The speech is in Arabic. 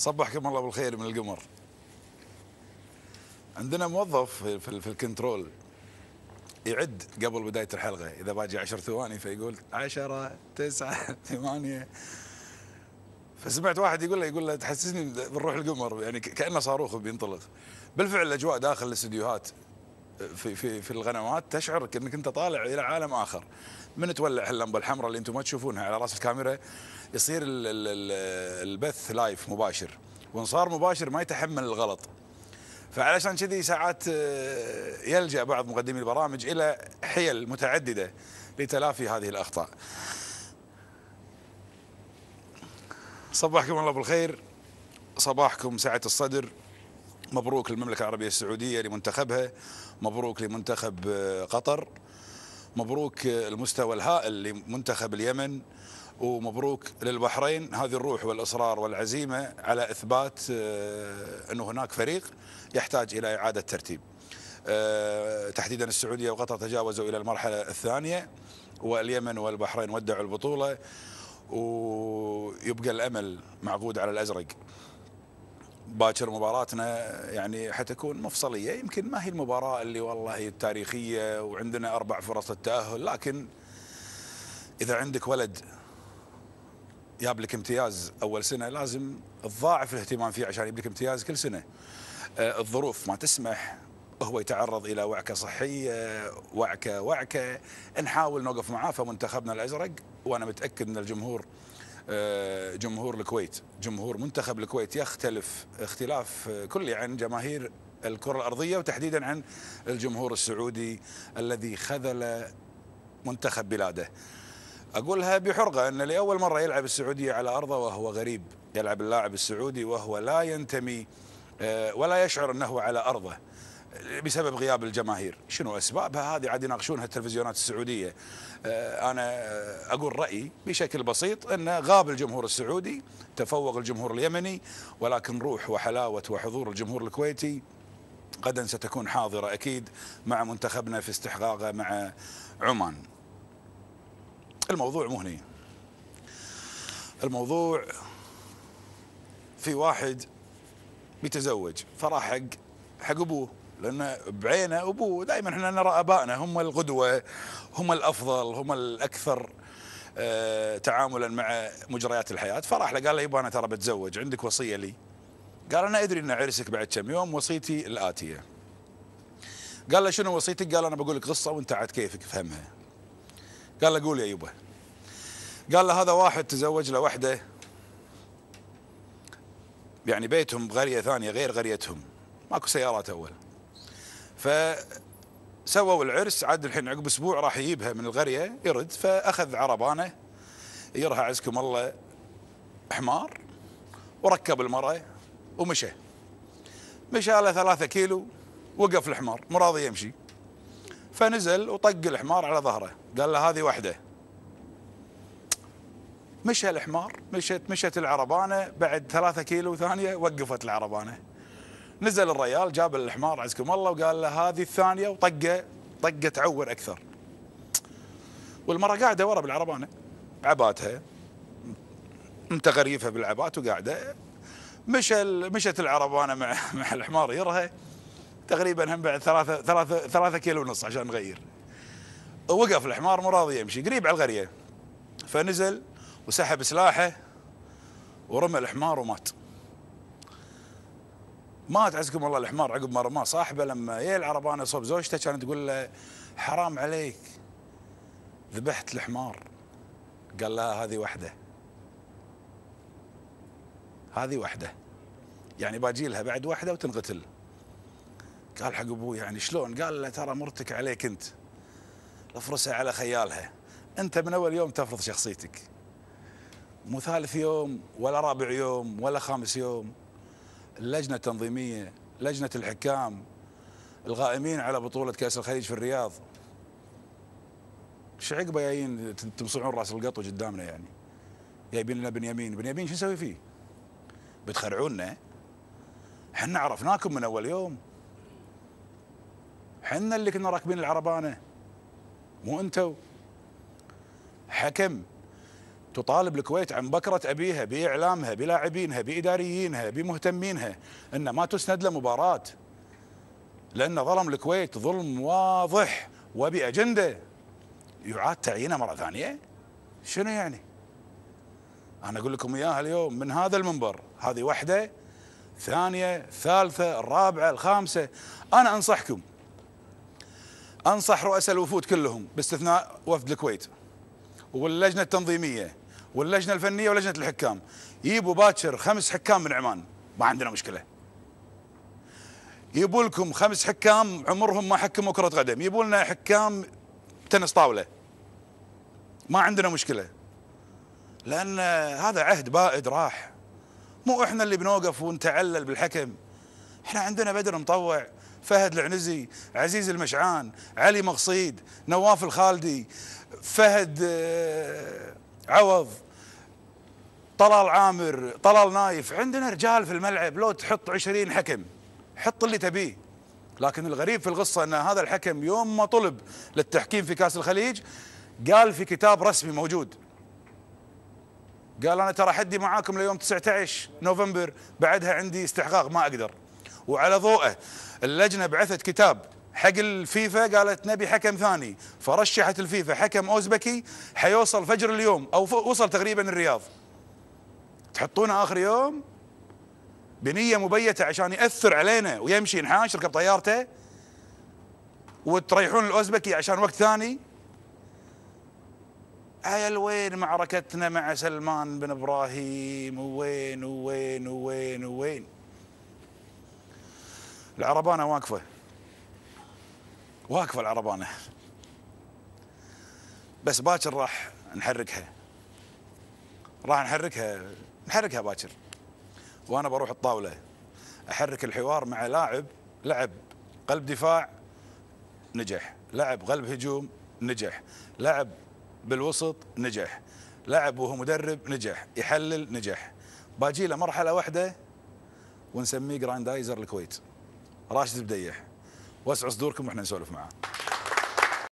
صبحكم الله بالخير من القمر عندنا موظف في الكنترول يعد قبل بداية الحلقة إذا باجي عشر ثواني فيقول عشرة تسعة ثمانية فسمعت واحد يقول له يقول له تحسسني بنروح القمر يعني كأنه صاروخ بينطلق بالفعل الأجواء داخل الاستديوهات في في في الغنوات تشعر انك انت طالع الى عالم اخر من تولع اللمبه الحمراء اللي انتم ما تشوفونها على راس الكاميرا يصير البث لايف مباشر وان صار مباشر ما يتحمل الغلط فعلشان كذي ساعات آه، يلجا بعض مقدمي البرامج الى حيل متعدده لتلافي هذه الاخطاء صباحكم الله بالخير صباحكم سعه الصدر مبروك للمملكة العربية السعودية لمنتخبها مبروك لمنتخب آه، قطر مبروك المستوى الهائل لمنتخب اليمن ومبروك للبحرين هذه الروح والإصرار والعزيمة على إثبات آه، أنه هناك فريق يحتاج إلى إعادة ترتيب آه، تحديدا السعودية وقطر تجاوزوا إلى المرحلة الثانية واليمن والبحرين ودعوا البطولة ويبقى الأمل معقود على الأزرق باكر مباراتنا يعني حتكون مفصليه يمكن ما هي المباراه اللي والله هي التاريخيه وعندنا اربع فرص التاهل لكن اذا عندك ولد جاب لك امتياز اول سنه لازم تضاعف الاهتمام فيه عشان يجيب لك امتياز كل سنه آه، الظروف ما تسمح هو يتعرض الى وعكه صحيه وعكه وعكه نحاول نوقف معاه فمنتخبنا الازرق وانا متاكد ان الجمهور آه، جمهور الكويت جمهور منتخب الكويت يختلف اختلاف آه، كلي عن جماهير الكرة الأرضية وتحديدا عن الجمهور السعودي الذي خذل منتخب بلاده أقولها بحرقة أن لأول مرة يلعب السعودية على أرضه وهو غريب يلعب اللاعب السعودي وهو لا ينتمي آه، ولا يشعر أنه على أرضه بسبب غياب الجماهير شنو أسبابها هذه عاد يناقشونها التلفزيونات السعودية آه، أنا أقول رأيي بشكل بسيط أن غاب الجمهور السعودي تفوق الجمهور اليمني ولكن روح وحلاوة وحضور الجمهور الكويتي غدا ستكون حاضرة أكيد مع منتخبنا في استحقاقه مع عمان الموضوع مهني الموضوع في واحد بيتزوج فراح حق حق ابوه لأن بعينه أبوه دائما احنا نرى أبائنا هم القدوة هم الأفضل هم الأكثر آه، تعاملا مع مجريات الحياة فراح له قال له يبا أنا ترى بتزوج عندك وصية لي قال أنا أدري أن عرسك بعد كم يوم وصيتي الآتية قال له شنو وصيتك قال أنا بقول لك قصة وأنت عاد كيفك فهمها قال له قول يا يبا قال له هذا واحد تزوج له وحده يعني بيتهم بغريه ثانيه غير غريتهم ماكو سيارات اول فسووا العرس عاد الحين عقب اسبوع راح يجيبها من القريه يرد فاخذ عربانه يرها عزكم الله حمار وركب المراه ومشى مشى على ثلاثة كيلو وقف الحمار مو راضي يمشي فنزل وطق الحمار على ظهره قال له هذه واحدة مشى الحمار مشت مشت العربانة بعد ثلاثة كيلو ثانية وقفت العربانة نزل الريال جاب الحمار عزكم الله وقال له هذه الثانيه وطقه طقه تعور اكثر والمره قاعده ورا بالعربانه عباتها غريفه بالعبات وقاعده مشى مشت العربانه مع مع الحمار يرها تقريبا هم بعد ثلاثة ثلاثة ثلاثة كيلو ونص عشان نغير وقف الحمار مو راضي يمشي قريب على القرية فنزل وسحب سلاحه ورمى الحمار ومات مات عزكم الله الحمار عقب ما رماه صاحبه لما يا العربانه صوب زوجته كانت تقول له حرام عليك ذبحت الحمار قال لها هذه وحده هذه وحده يعني باجي لها بعد وحده وتنقتل قال حق ابوي يعني شلون قال له ترى مرتك عليك انت افرسها على خيالها انت من اول يوم تفرض شخصيتك مو ثالث يوم ولا رابع يوم ولا خامس يوم اللجنه التنظيميه لجنه الحكام القائمين على بطوله كاس الخليج في الرياض ايش عقبه جايين تمصعون راس القطو قدامنا يعني جايبين لنا بنيامين بنيامين شو نسوي فيه بتخرعونا احنا عرفناكم من اول يوم احنا اللي كنا راكبين العربانه مو انتو حكم تطالب الكويت عن بكرة أبيها بإعلامها بلاعبينها بإداريينها بمهتمينها أن ما تسند لمباراة لأن ظلم الكويت ظلم واضح وبأجندة يعاد تعيينه مرة ثانية شنو يعني أنا أقول لكم إياها اليوم من هذا المنبر هذه واحدة ثانية ثالثة الرابعة الخامسة أنا أنصحكم أنصح رؤساء الوفود كلهم باستثناء وفد الكويت واللجنة التنظيمية واللجنه الفنيه ولجنه الحكام يجيبوا باكر خمس حكام من عمان ما عندنا مشكله يجيبوا لكم خمس حكام عمرهم ما حكموا كره قدم يجيبوا لنا حكام تنس طاوله ما عندنا مشكله لان هذا عهد بائد راح مو احنا اللي بنوقف ونتعلل بالحكم احنا عندنا بدر مطوع فهد العنزي عزيز المشعان علي مقصيد نواف الخالدي فهد آه، عوض طلال عامر طلال نايف عندنا رجال في الملعب لو تحط 20 حكم حط اللي تبيه لكن الغريب في القصة أن هذا الحكم يوم ما طلب للتحكيم في كاس الخليج قال في كتاب رسمي موجود قال أنا ترى حدي معاكم ليوم 19 نوفمبر بعدها عندي استحقاق ما أقدر وعلى ضوءه اللجنة بعثت كتاب حق الفيفا قالت نبي حكم ثاني فرشحت الفيفا حكم اوزبكي حيوصل فجر اليوم او وصل تقريبا الرياض تحطونه اخر يوم بنيه مبيته عشان ياثر علينا ويمشي نحاش يركب طيارته وتريحون الاوزبكي عشان وقت ثاني عيل وين معركتنا مع سلمان بن ابراهيم وين وين وين وين العربانه واقفه واقفه العربانه بس باكر راح نحركها راح نحركها نحركها باكر وانا بروح الطاوله احرك الحوار مع لاعب لعب قلب دفاع نجح لعب قلب هجوم نجح لعب بالوسط نجح لعب وهو مدرب نجح يحلل نجح باجي له مرحله واحده ونسميه جراندايزر الكويت راشد بديح واسعوا صدوركم واحنا نسولف معاه